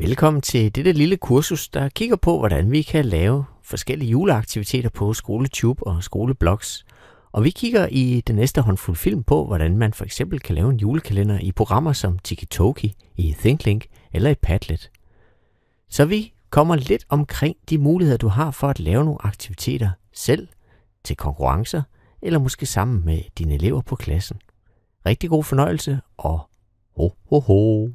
Velkommen til dette lille kursus, der kigger på, hvordan vi kan lave forskellige juleaktiviteter på SkoleTube og SkoleBlocks. Og vi kigger i den næste håndfuld film på, hvordan man for eksempel kan lave en julekalender i programmer som Tikitoki, i ThinkLink eller i Padlet. Så vi kommer lidt omkring de muligheder, du har for at lave nogle aktiviteter selv, til konkurrencer eller måske sammen med dine elever på klassen. Rigtig god fornøjelse og ho ho ho!